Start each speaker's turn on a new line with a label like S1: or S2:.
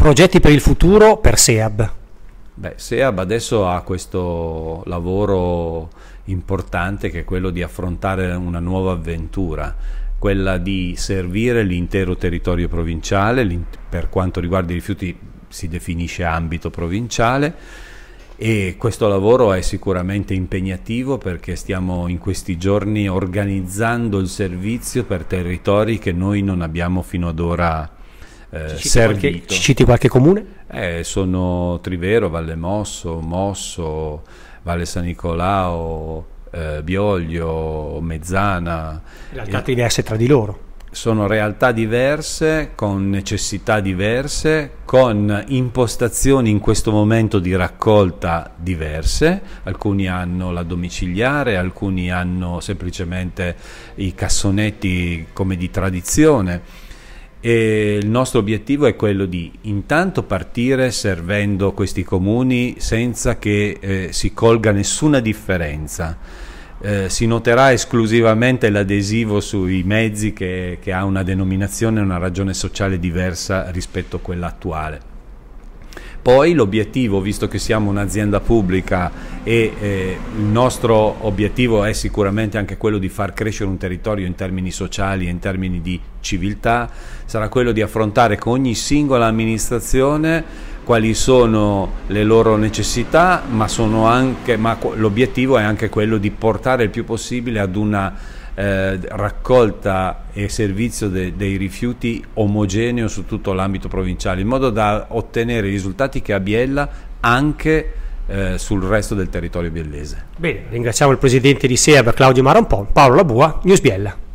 S1: Progetti per il futuro per SEAB. Beh, SEAB adesso ha questo lavoro importante che è quello di affrontare una nuova avventura, quella di servire l'intero territorio provinciale, per quanto riguarda i rifiuti si definisce ambito provinciale e questo lavoro è sicuramente impegnativo perché stiamo in questi giorni organizzando il servizio per territori che noi non abbiamo fino ad ora eh, ci Qualche, ci citi qualche comune? Eh, sono Trivero, Valle Mosso, Mosso, Valle San Nicolao, eh, Bioglio, Mezzana. Realtà diverse tra di loro. Sono realtà diverse, con necessità diverse, con impostazioni in questo momento di raccolta diverse, alcuni hanno la domiciliare, alcuni hanno semplicemente i cassonetti come di tradizione e il nostro obiettivo è quello di intanto partire servendo questi comuni senza che eh, si colga nessuna differenza. Eh, si noterà esclusivamente l'adesivo sui mezzi che, che ha una denominazione e una ragione sociale diversa rispetto a quella attuale. Poi l'obiettivo, visto che siamo un'azienda pubblica e eh, il nostro obiettivo è sicuramente anche quello di far crescere un territorio in termini sociali e in termini di civiltà, sarà quello di affrontare con ogni singola amministrazione quali sono le loro necessità, ma, ma l'obiettivo è anche quello di portare il più possibile ad una eh, raccolta e servizio de, dei rifiuti omogeneo su tutto l'ambito provinciale, in modo da ottenere i risultati che ha Biella anche eh, sul resto del territorio biellese. Bene, ringraziamo il presidente di SEAB Claudio Maronpon, Paolo Labua, News Biella.